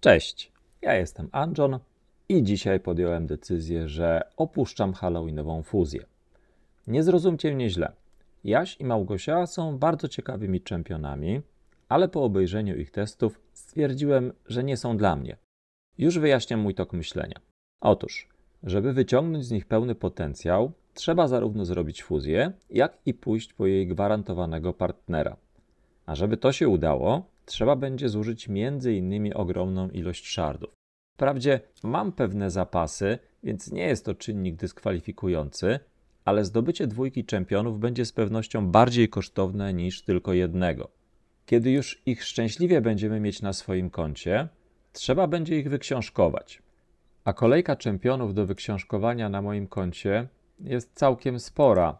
Cześć, ja jestem Anjon i dzisiaj podjąłem decyzję, że opuszczam halloweenową fuzję. Nie zrozumcie mnie źle. Jaś i Małgosia są bardzo ciekawymi czempionami, ale po obejrzeniu ich testów stwierdziłem, że nie są dla mnie. Już wyjaśniam mój tok myślenia. Otóż, żeby wyciągnąć z nich pełny potencjał, trzeba zarówno zrobić fuzję, jak i pójść po jej gwarantowanego partnera. A żeby to się udało, trzeba będzie zużyć m.in. ogromną ilość szardów. Wprawdzie mam pewne zapasy, więc nie jest to czynnik dyskwalifikujący, ale zdobycie dwójki czempionów będzie z pewnością bardziej kosztowne niż tylko jednego. Kiedy już ich szczęśliwie będziemy mieć na swoim koncie, trzeba będzie ich wyksiążkować. A kolejka czempionów do wyksiążkowania na moim koncie jest całkiem spora.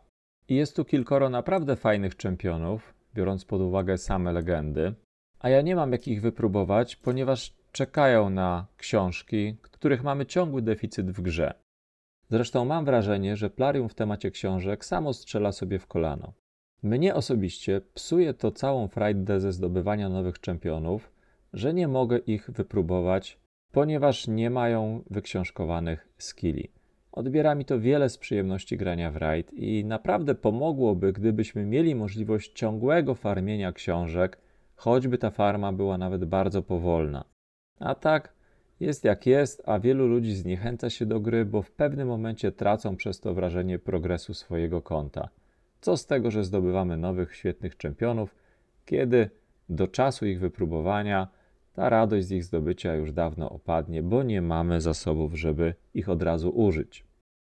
I jest tu kilkoro naprawdę fajnych czempionów, biorąc pod uwagę same legendy a ja nie mam jak ich wypróbować, ponieważ czekają na książki, których mamy ciągły deficyt w grze. Zresztą mam wrażenie, że plarium w temacie książek samo strzela sobie w kolano. Mnie osobiście psuje to całą frajdę ze zdobywania nowych czempionów, że nie mogę ich wypróbować, ponieważ nie mają wyksiążkowanych skilli. Odbiera mi to wiele z przyjemności grania w raid i naprawdę pomogłoby, gdybyśmy mieli możliwość ciągłego farmienia książek, choćby ta farma była nawet bardzo powolna. A tak jest jak jest, a wielu ludzi zniechęca się do gry, bo w pewnym momencie tracą przez to wrażenie progresu swojego konta. Co z tego, że zdobywamy nowych, świetnych czempionów, kiedy do czasu ich wypróbowania ta radość z ich zdobycia już dawno opadnie, bo nie mamy zasobów, żeby ich od razu użyć.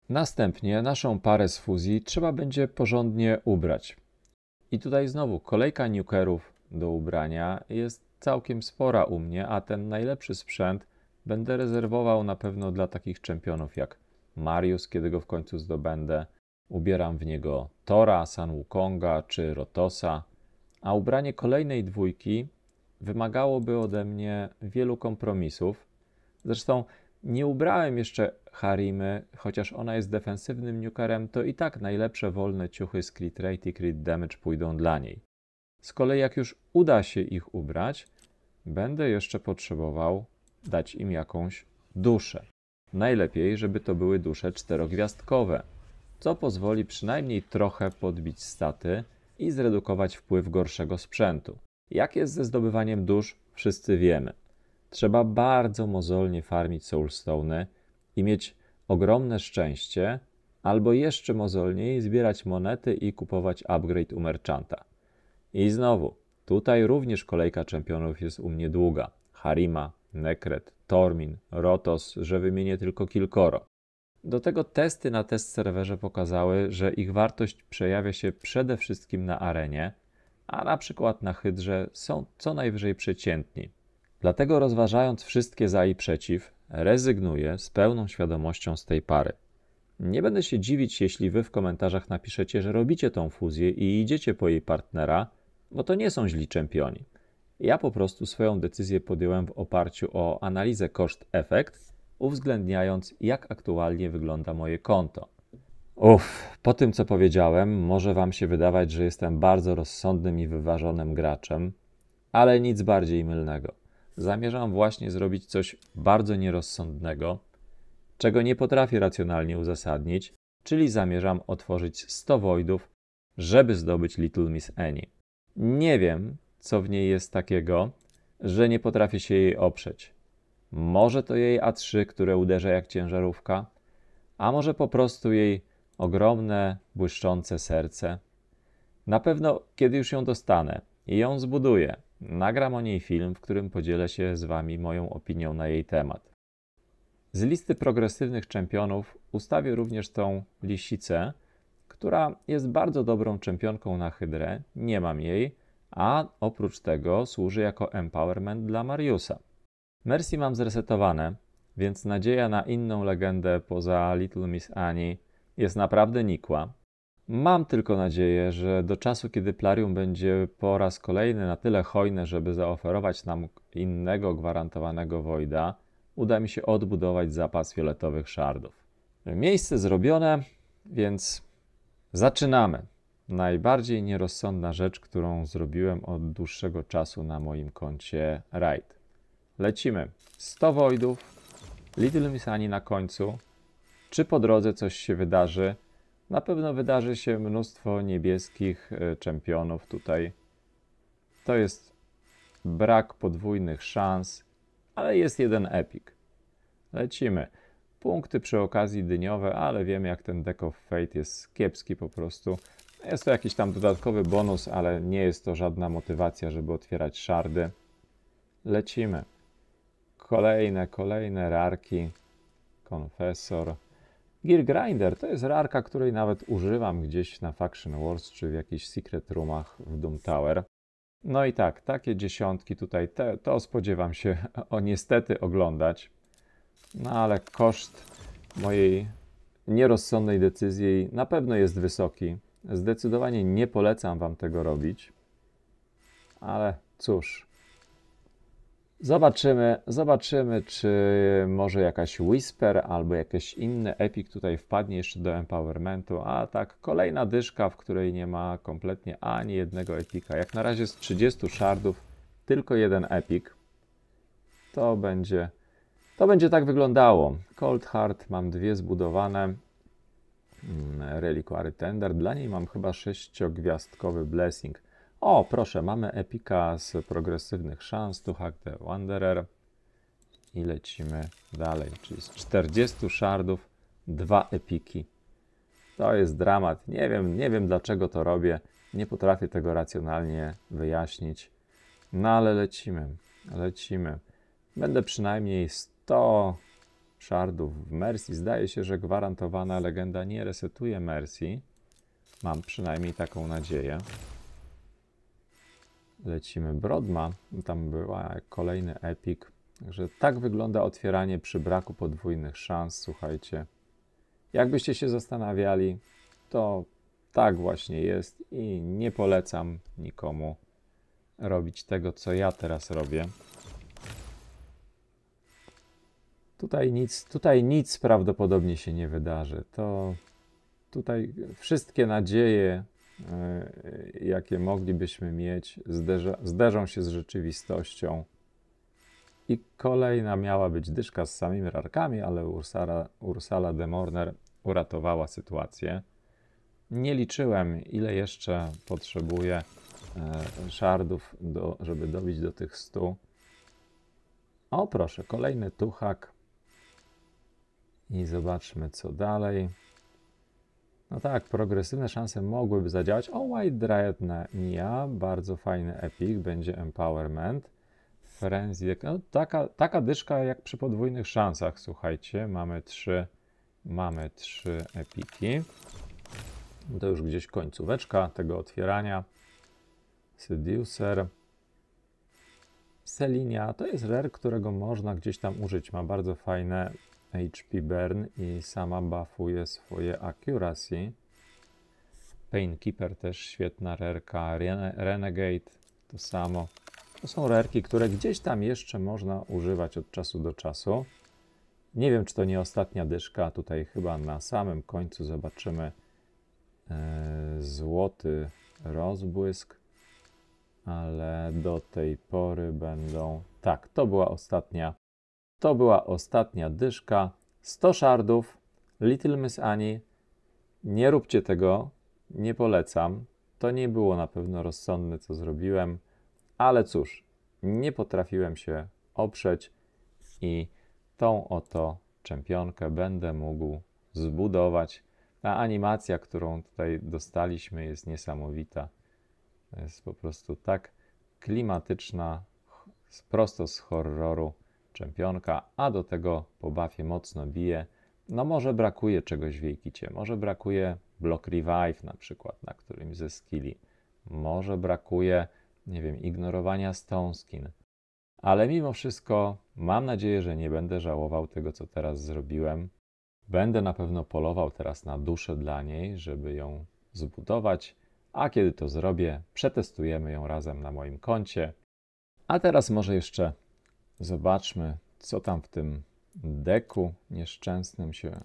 Następnie naszą parę z fuzji trzeba będzie porządnie ubrać. I tutaj znowu kolejka nukerów, do ubrania jest całkiem spora u mnie, a ten najlepszy sprzęt będę rezerwował na pewno dla takich czempionów jak Marius, kiedy go w końcu zdobędę. Ubieram w niego Tora, San Wukonga czy Rotosa, a ubranie kolejnej dwójki wymagałoby ode mnie wielu kompromisów. Zresztą nie ubrałem jeszcze Harimy, chociaż ona jest defensywnym nukerem, to i tak najlepsze wolne ciuchy z crit rate i crit damage pójdą dla niej. Z kolei jak już uda się ich ubrać, będę jeszcze potrzebował dać im jakąś duszę. Najlepiej, żeby to były dusze czterogwiazdkowe, co pozwoli przynajmniej trochę podbić staty i zredukować wpływ gorszego sprzętu. Jak jest ze zdobywaniem dusz, wszyscy wiemy. Trzeba bardzo mozolnie farmić soulstone'y i mieć ogromne szczęście, albo jeszcze mozolniej zbierać monety i kupować upgrade u merchanta. I znowu, tutaj również kolejka czempionów jest u mnie długa. Harima, Nekret, Tormin, Rotos, że wymienię tylko kilkoro. Do tego testy na test serwerze pokazały, że ich wartość przejawia się przede wszystkim na arenie, a na przykład na hydrze są co najwyżej przeciętni. Dlatego rozważając wszystkie za i przeciw, rezygnuję z pełną świadomością z tej pary. Nie będę się dziwić, jeśli wy w komentarzach napiszecie, że robicie tą fuzję i idziecie po jej partnera, bo to nie są źli czempioni. Ja po prostu swoją decyzję podjąłem w oparciu o analizę koszt-efekt, uwzględniając jak aktualnie wygląda moje konto. Uff, po tym co powiedziałem, może Wam się wydawać, że jestem bardzo rozsądnym i wyważonym graczem, ale nic bardziej mylnego. Zamierzam właśnie zrobić coś bardzo nierozsądnego, czego nie potrafię racjonalnie uzasadnić, czyli zamierzam otworzyć 100 voidów, żeby zdobyć Little Miss Annie. Nie wiem, co w niej jest takiego, że nie potrafię się jej oprzeć. Może to jej A3, które uderza jak ciężarówka, a może po prostu jej ogromne, błyszczące serce. Na pewno, kiedy już ją dostanę i ją zbuduję, nagram o niej film, w którym podzielę się z Wami moją opinią na jej temat. Z listy progresywnych czempionów ustawię również tą lisicę, która jest bardzo dobrą czempionką na Hydrę, nie mam jej, a oprócz tego służy jako empowerment dla Mariusa. Mercy mam zresetowane, więc nadzieja na inną legendę poza Little Miss Annie jest naprawdę nikła. Mam tylko nadzieję, że do czasu, kiedy Plarium będzie po raz kolejny na tyle hojne, żeby zaoferować nam innego gwarantowanego Wojda, uda mi się odbudować zapas fioletowych szardów. Miejsce zrobione, więc Zaczynamy. Najbardziej nierozsądna rzecz, którą zrobiłem od dłuższego czasu na moim koncie Raid. Lecimy. 100 Voidów, Little Miss Annie na końcu. Czy po drodze coś się wydarzy? Na pewno wydarzy się mnóstwo niebieskich e, czempionów tutaj. To jest brak podwójnych szans, ale jest jeden epik. Lecimy. Punkty przy okazji dyniowe, ale wiem jak ten Deck of Fate jest kiepski po prostu. Jest to jakiś tam dodatkowy bonus, ale nie jest to żadna motywacja, żeby otwierać szardy. Lecimy. Kolejne, kolejne rarki. Konfesor. Gear Grinder to jest rarka, której nawet używam gdzieś na Faction Wars czy w jakichś secret roomach w Doom Tower. No i tak, takie dziesiątki tutaj, te, to spodziewam się o niestety oglądać no ale koszt mojej nierozsądnej decyzji na pewno jest wysoki. Zdecydowanie nie polecam Wam tego robić, ale cóż. Zobaczymy, zobaczymy, czy może jakaś Whisper albo jakiś inny Epic tutaj wpadnie jeszcze do Empowermentu, a tak kolejna dyszka, w której nie ma kompletnie ani jednego Epika. Jak na razie z 30 shardów tylko jeden Epic. To będzie to będzie tak wyglądało. Cold Heart mam dwie zbudowane. Mm, Reliquary Tender. Dla niej mam chyba sześciogwiazdkowy Blessing. O, proszę, mamy epika z progresywnych szans. Tu Hack the Wanderer. I lecimy dalej. Czyli z 40 shardów dwa epiki. To jest dramat. Nie wiem, nie wiem dlaczego to robię. Nie potrafię tego racjonalnie wyjaśnić. No ale lecimy. Lecimy. Będę przynajmniej to szardów w Mercy. Zdaje się, że gwarantowana legenda nie resetuje Mercy. Mam przynajmniej taką nadzieję. Lecimy Brodma. Tam była kolejny epik. Także tak wygląda otwieranie przy braku podwójnych szans. Słuchajcie, jakbyście się zastanawiali, to tak właśnie jest i nie polecam nikomu robić tego, co ja teraz robię. Tutaj nic, tutaj nic prawdopodobnie się nie wydarzy. To tutaj wszystkie nadzieje, e, jakie moglibyśmy mieć, zderza, zderzą się z rzeczywistością. I kolejna miała być dyszka z samymi rarkami, ale Ursala de Morner uratowała sytuację. Nie liczyłem, ile jeszcze potrzebuję e, szardów, do, żeby dobić do tych stu. O proszę, kolejny tuchak. I zobaczmy, co dalej. No tak, progresywne szanse mogłyby zadziałać. O, White Dryad na mia bardzo fajny epic, będzie Empowerment. Frenzy, no, taka, taka dyszka jak przy podwójnych szansach, słuchajcie. Mamy trzy, mamy trzy epiki. To już gdzieś końcóweczka tego otwierania. Seducer. Selinia to jest rare, którego można gdzieś tam użyć. Ma bardzo fajne HP Burn i sama buffuje swoje accuracy. Painkeeper też świetna rerka, Renegade to samo. To są rerki, które gdzieś tam jeszcze można używać od czasu do czasu. Nie wiem, czy to nie ostatnia dyszka. Tutaj chyba na samym końcu zobaczymy e, złoty rozbłysk, ale do tej pory będą. Tak, to była ostatnia to była ostatnia dyszka. 100 szardów. Little Miss Annie. Nie róbcie tego. Nie polecam. To nie było na pewno rozsądne, co zrobiłem. Ale cóż, nie potrafiłem się oprzeć i tą oto czempionkę będę mógł zbudować. Ta animacja, którą tutaj dostaliśmy, jest niesamowita. Jest po prostu tak klimatyczna, prosto z horroru czempionka, a do tego po buffie mocno bije. No może brakuje czegoś w jej kicie, może brakuje block revive na przykład na którym ze skilli, może brakuje, nie wiem, ignorowania stone skin. Ale mimo wszystko mam nadzieję, że nie będę żałował tego, co teraz zrobiłem. Będę na pewno polował teraz na duszę dla niej, żeby ją zbudować, a kiedy to zrobię, przetestujemy ją razem na moim koncie. A teraz może jeszcze Zobaczmy, co tam w tym deku nieszczęsnym się e,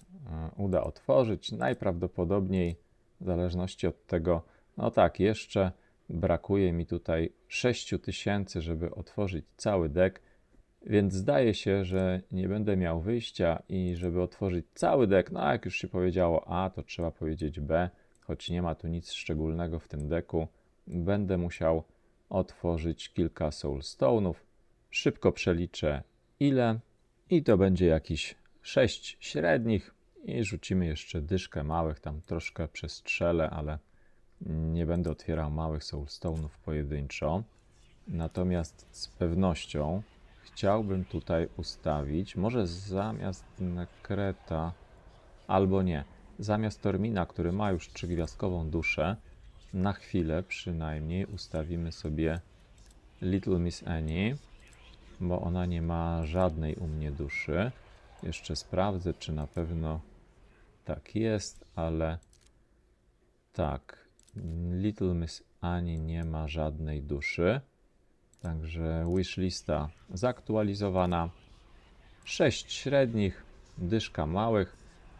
uda otworzyć. Najprawdopodobniej w zależności od tego, no tak, jeszcze brakuje mi tutaj 6000, żeby otworzyć cały dek, więc zdaje się, że nie będę miał wyjścia i żeby otworzyć cały dek, no jak już się powiedziało A, to trzeba powiedzieć B, choć nie ma tu nic szczególnego w tym deku, będę musiał otworzyć kilka soulstone'ów, szybko przeliczę ile i to będzie jakiś 6 średnich i rzucimy jeszcze dyszkę małych, tam troszkę przestrzelę, ale nie będę otwierał małych soulstone'ów pojedynczo. Natomiast z pewnością chciałbym tutaj ustawić, może zamiast Nekreta, albo nie, zamiast Tormina, który ma już trzygwiazdkową duszę, na chwilę przynajmniej ustawimy sobie Little Miss Annie bo ona nie ma żadnej u mnie duszy. Jeszcze sprawdzę, czy na pewno tak jest, ale tak. Little Miss Annie nie ma żadnej duszy. Także wishlista zaktualizowana. Sześć średnich, dyszka małych.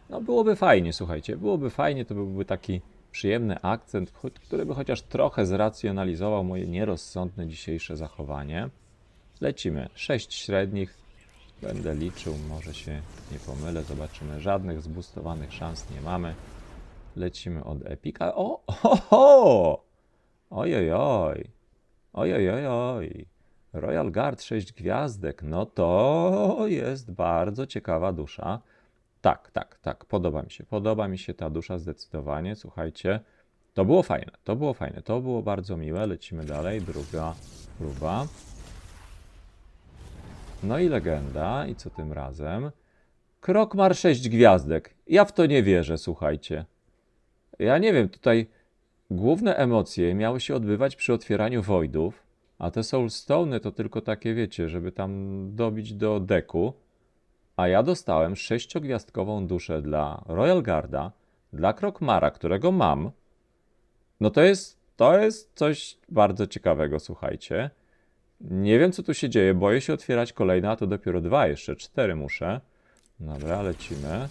No byłoby fajnie, słuchajcie, byłoby fajnie, to byłby taki przyjemny akcent, który by chociaż trochę zracjonalizował moje nierozsądne dzisiejsze zachowanie. Lecimy. 6 średnich. Będę liczył, może się nie pomylę, zobaczymy. Żadnych zbustowanych szans nie mamy. Lecimy od Epika. O! Oho! Ojojoj! Ojojojoj! Royal Guard 6 gwiazdek. No to jest bardzo ciekawa dusza. Tak, tak, tak. Podoba mi się. Podoba mi się ta dusza zdecydowanie. Słuchajcie, to było fajne. To było fajne. To było bardzo miłe. Lecimy dalej. Druga próba. No i legenda, i co tym razem? Krokmar 6 gwiazdek. Ja w to nie wierzę, słuchajcie. Ja nie wiem, tutaj główne emocje miały się odbywać przy otwieraniu Voidów, a te Soulstone to tylko takie, wiecie, żeby tam dobić do deku. A ja dostałem sześciogwiazdkową duszę dla Royal Garda, dla Krokmara, którego mam. No to jest, to jest coś bardzo ciekawego, słuchajcie. Nie wiem, co tu się dzieje. Boję się otwierać kolejne, a to dopiero dwa jeszcze. Cztery muszę. Dobra, lecimy.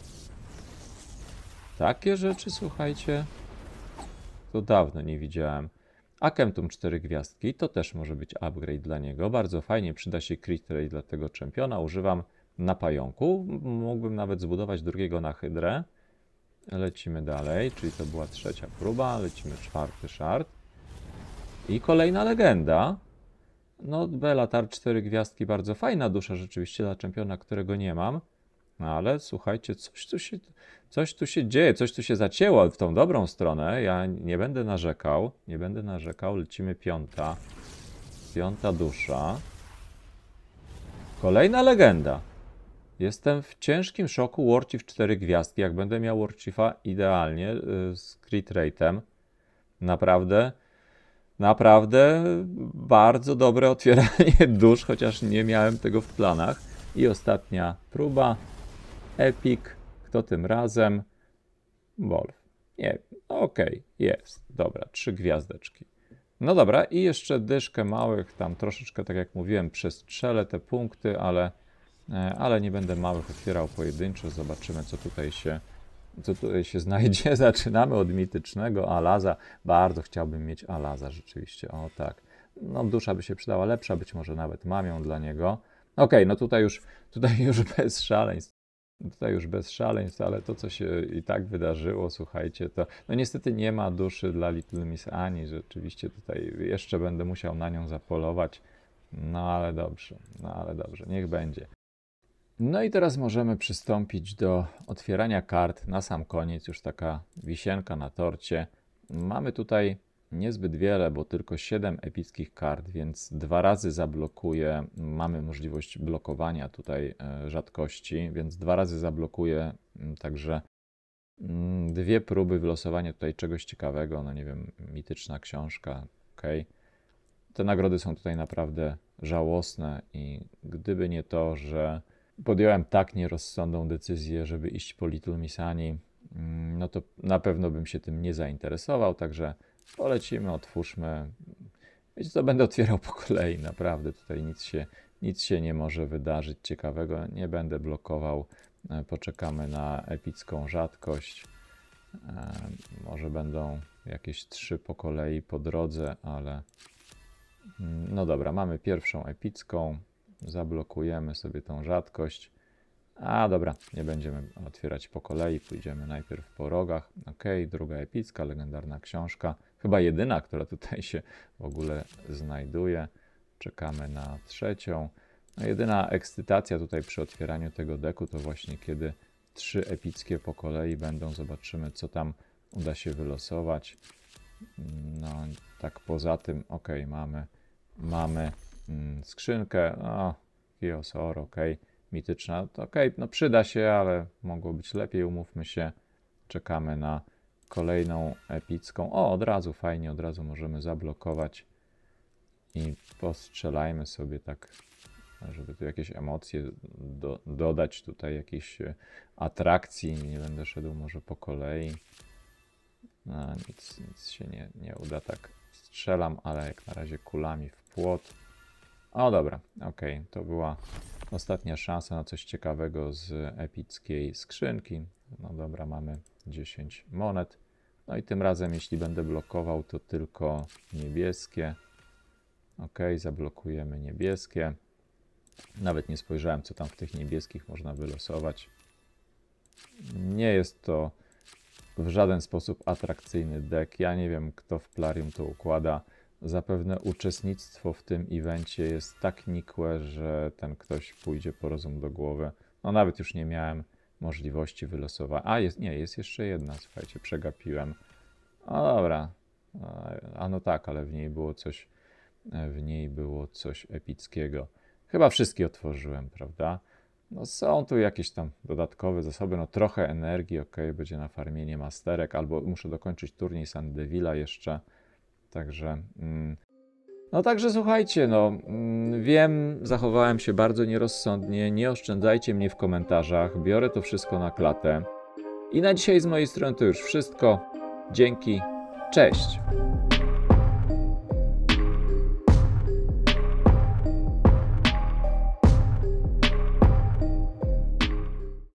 Takie rzeczy, słuchajcie, to dawno nie widziałem. Akemtum 4 gwiazdki, to też może być upgrade dla niego. Bardzo fajnie, przyda się crit rate dla tego czempiona. Używam na pająku. Mógłbym nawet zbudować drugiego na hydrę. Lecimy dalej, czyli to była trzecia próba. Lecimy czwarty shard. I kolejna legenda. No, Belatar 4 gwiazdki, bardzo fajna dusza rzeczywiście dla czempiona, którego nie mam. No ale słuchajcie, coś tu, się, coś tu się dzieje, coś tu się zacięło w tą dobrą stronę. Ja nie będę narzekał, nie będę narzekał. Lecimy piąta. Piąta dusza. Kolejna legenda. Jestem w ciężkim szoku. Warchief 4 gwiazdki. Jak będę miał Warchiefa idealnie y, z crit rate'em. Naprawdę naprawdę bardzo dobre otwieranie dusz, chociaż nie miałem tego w planach. I ostatnia próba. Epic. Kto tym razem? Wolf. Nie, okej, okay, jest. Dobra, trzy gwiazdeczki. No dobra, i jeszcze dyszkę małych, tam troszeczkę, tak jak mówiłem, przestrzelę te punkty, ale, e, ale nie będę małych otwierał pojedynczo. Zobaczymy, co tutaj się co tutaj się znajdzie. Zaczynamy od mitycznego Alaza. Bardzo chciałbym mieć Alaza rzeczywiście. O tak. No dusza by się przydała lepsza, być może nawet mamią dla niego. OK, no tutaj już, tutaj już bez szaleństw. Tutaj już bez szaleństw, ale to, co się i tak wydarzyło, słuchajcie, to no niestety nie ma duszy dla Little Miss Ani. Rzeczywiście tutaj jeszcze będę musiał na nią zapolować. No ale dobrze, no ale dobrze, niech będzie. No i teraz możemy przystąpić do otwierania kart. Na sam koniec już taka wisienka na torcie. Mamy tutaj niezbyt wiele, bo tylko 7 epickich kart, więc dwa razy zablokuję. Mamy możliwość blokowania tutaj e, rzadkości, więc dwa razy zablokuję. Mm, także mm, dwie próby wylosowania tutaj czegoś ciekawego. No nie wiem, mityczna książka, ok. Te nagrody są tutaj naprawdę żałosne i gdyby nie to, że podjąłem tak nierozsądną decyzję, żeby iść po Little Misani. Mm, no to na pewno bym się tym nie zainteresował, także polecimy, otwórzmy. Więc to będę otwierał po kolei, naprawdę tutaj nic się, nic się nie może wydarzyć ciekawego, nie będę blokował, e, poczekamy na epicką rzadkość. E, może będą jakieś trzy po kolei po drodze, ale mm, no dobra, mamy pierwszą epicką, Zablokujemy sobie tą rzadkość. A dobra, nie będziemy otwierać po kolei, pójdziemy najpierw po rogach. Ok, druga epicka, legendarna książka, chyba jedyna, która tutaj się w ogóle znajduje. Czekamy na trzecią. No, jedyna ekscytacja tutaj przy otwieraniu tego deku to właśnie kiedy trzy epickie po kolei będą, zobaczymy co tam uda się wylosować. No, tak poza tym, ok, mamy, mamy Mm, skrzynkę, no, Kios ok, mityczna, to ok, no przyda się, ale mogło być lepiej, umówmy się, czekamy na kolejną epicką, o, od razu, fajnie, od razu możemy zablokować i postrzelajmy sobie tak, żeby tu jakieś emocje do, dodać, tutaj jakiejś e, atrakcji, nie będę szedł może po kolei, no, nic, nic się nie, nie uda tak strzelam, ale jak na razie kulami w płot. O dobra, ok, to była ostatnia szansa na coś ciekawego z epickiej skrzynki. No dobra, mamy 10 monet. No i tym razem, jeśli będę blokował, to tylko niebieskie. Ok, zablokujemy niebieskie. Nawet nie spojrzałem, co tam w tych niebieskich można wylosować. Nie jest to w żaden sposób atrakcyjny deck. Ja nie wiem, kto w Plarium to układa. Zapewne uczestnictwo w tym evencie jest tak nikłe, że ten ktoś pójdzie po rozum do głowy. No nawet już nie miałem możliwości wylosować. A, jest, nie, jest jeszcze jedna, słuchajcie, przegapiłem. No dobra. A no tak, ale w niej było coś, w niej było coś epickiego. Chyba wszystkie otworzyłem, prawda? No są tu jakieś tam dodatkowe zasoby, no trochę energii, ok, będzie na farmienie masterek, albo muszę dokończyć turniej Sandevilla jeszcze Także. Mm, no także słuchajcie, no mm, wiem, zachowałem się bardzo nierozsądnie, nie oszczędzajcie mnie w komentarzach, biorę to wszystko na klatę. I na dzisiaj z mojej strony to już wszystko. Dzięki, cześć!